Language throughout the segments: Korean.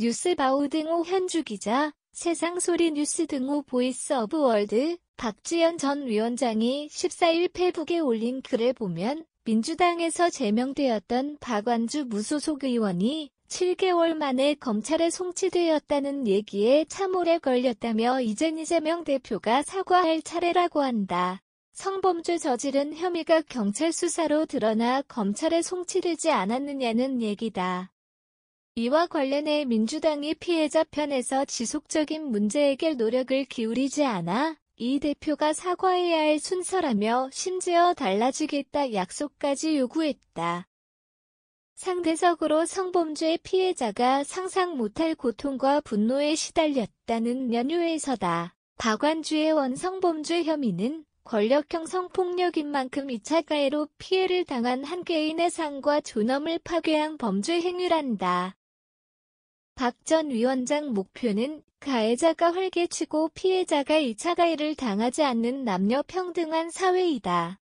뉴스바우 등호 현주 기자, 세상소리 뉴스 등호 보이스 오브 월드 박지연 전 위원장이 14일 페북에 올린 글을 보면 민주당에서 제명되었던 박완주 무소속 의원이 7개월 만에 검찰에 송치되었다는 얘기에 참 오래 걸렸다며 이젠 이재명 대표가 사과할 차례라고 한다. 성범죄 저지른 혐의가 경찰 수사로 드러나 검찰에 송치되지 않았느냐는 얘기다. 이와 관련해 민주당이 피해자 편에서 지속적인 문제 해결 노력을 기울이지 않아 이 대표가 사과해야 할 순서라며 심지어 달라지겠다 약속까지 요구했다. 상대적으로 성범죄 피해자가 상상 못할 고통과 분노에 시달렸다는 연유에서다. 박완주의 원성범죄 혐의는 권력형 성폭력인 만큼 2차 가해로 피해를 당한 한 개인의 삶과 존엄을 파괴한 범죄 행위란다. 박전 위원장 목표는 가해자가 활개치고 피해자가 2차 가해를 당하지 않는 남녀 평등한 사회이다.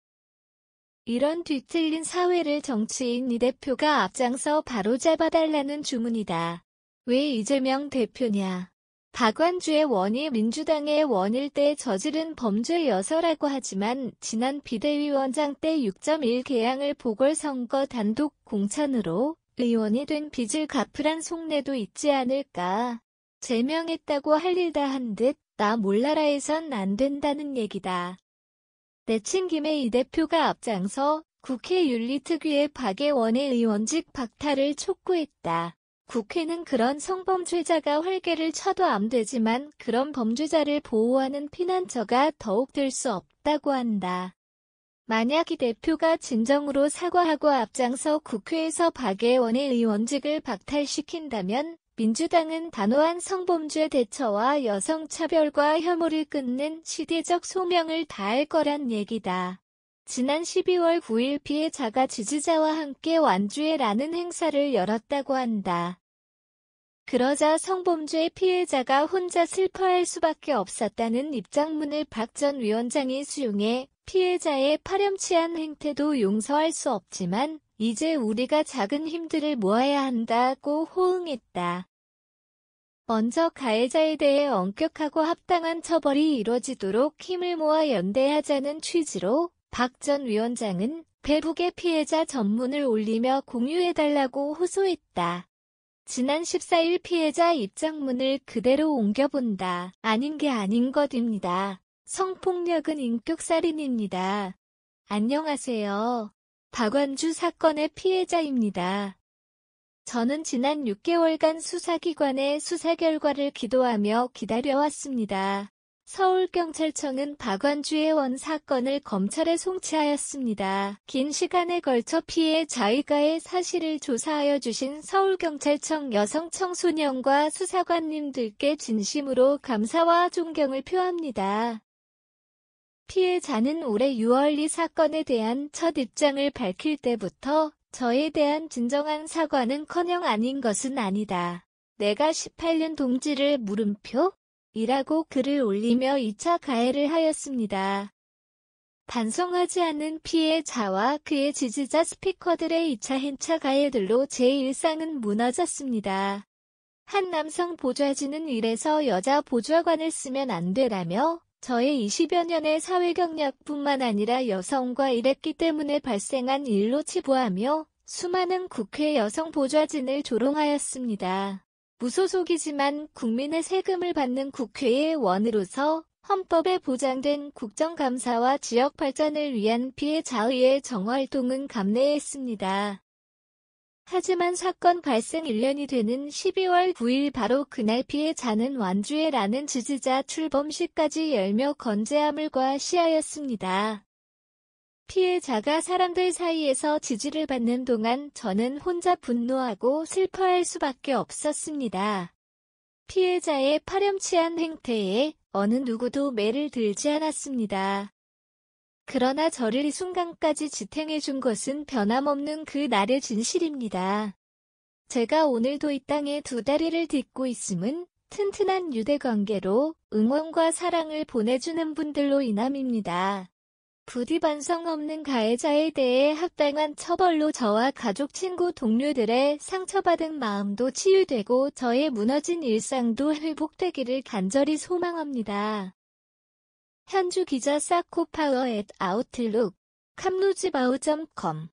이런 뒤틀린 사회를 정치인 이 대표가 앞장서 바로잡아달라는 주문이다. 왜 이재명 대표냐? 박완주의 원이 민주당의 원일 때 저지른 범죄여서라고 하지만 지난 비대위원장 때 6.1 개항을 보궐선거 단독 공천으로 의원이 된 빚을 갚으란 속내도 있지 않을까. 제명했다고 할 일 다 한 듯 나 몰라라에선 안 된다는 얘기다. 내친김에 이 대표가 앞장서 국회 윤리특위의 박예원의 의원직 박탈을 촉구했다. 국회는 그런 성범죄자가 활개를 쳐도 안 되지만 그런 범죄자를 보호하는 피난처가 더욱 될 수 없다고 한다. 만약 이 대표가 진정으로 사과하고 앞장서 국회에서 박예원의 의원직을 박탈시킨다면 민주당은 단호한 성범죄 대처와 여성차별과 혐오를 끊는 시대적 소명을 다할 거란 얘기다. 지난 12월 9일 피해자가 지지자와 함께 완주에 라는 행사를 열었다고 한다. 그러자 성범죄 피해자가 혼자 슬퍼할 수밖에 없었다는 입장문을 박 전 위원장이 수용해 피해자의 파렴치한 행태도 용서할 수 없지만 이제 우리가 작은 힘들을 모아야 한다고 호응했다. 먼저 가해자에 대해 엄격하고 합당한 처벌이 이뤄지도록 힘을 모아 연대하자는 취지로 박 전 위원장은 배북의 피해자 전문을 올리며 공유해달라고 호소했다. 지난 14일 피해자 입장문을 그대로 옮겨본다. 아닌 게 아닌 것입니다. 성폭력은 인격살인입니다. 안녕하세요. 박완주 사건의 피해자입니다. 저는 지난 6개월간 수사기관의 수사 결과를 기도하며 기다려왔습니다. 서울경찰청은 박완주의 원 사건을 검찰에 송치하였습니다. 긴 시간에 걸쳐 피해 자의가의 사실을 조사하여 주신 서울경찰청 여성청소년과 수사관님들께 진심으로 감사와 존경을 표합니다. 피해자는 올해 6월 이 사건에 대한 첫 입장을 밝힐 때부터 저에 대한 진정한 사과는 커녕 아닌 것은 아니다. 내가 18년 동지를 물음표? 이라고 글을 올리며 2차 가해를 하였습니다. 반성하지 않은 피해자와 그의 지지자 스피커들의 2차 행차 가해들로 제 일상은 무너졌습니다. 한 남성 보좌진은 이래서 여자 보좌관을 쓰면 안 되라며 저의 20여 년의 사회 경력뿐만 아니라 여성과 일했기 때문에 발생한 일로 치부하며 수많은 국회 여성 보좌진을 조롱하였습니다. 무소속이지만 국민의 세금을 받는 국회의 원으로서 헌법에 보장된 국정감사와 지역발전을 위한 피해자의 정활동은 감내했습니다. 하지만 사건 발생 1년이 되는 12월 9일 바로 그날 피해자는 완주에라는 지지자 출범식까지 열며 건재함을과 시하였습니다. 피해자가 사람들 사이에서 지지를 받는 동안 저는 혼자 분노하고 슬퍼할 수밖에 없었습니다. 피해자의 파렴치한 행태에 어느 누구도 매를 들지 않았습니다. 그러나 저를 이 순간까지 지탱해 준 것은 변함없는 그 날의 진실입니다. 제가 오늘도 이 땅에 두 다리를 딛고 있음은 튼튼한 유대 관계로 응원과 사랑을 보내주는 분들로 인함입니다. 부디 반성 없는 가해자에 대해 합당한 처벌로 저와 가족, 친구, 동료들의 상처받은 마음도 치유되고 저의 무너진 일상도 회복되기를 간절히 소망합니다. 현주 기자 사코파워 앳 아웃룩 캄루지바우.com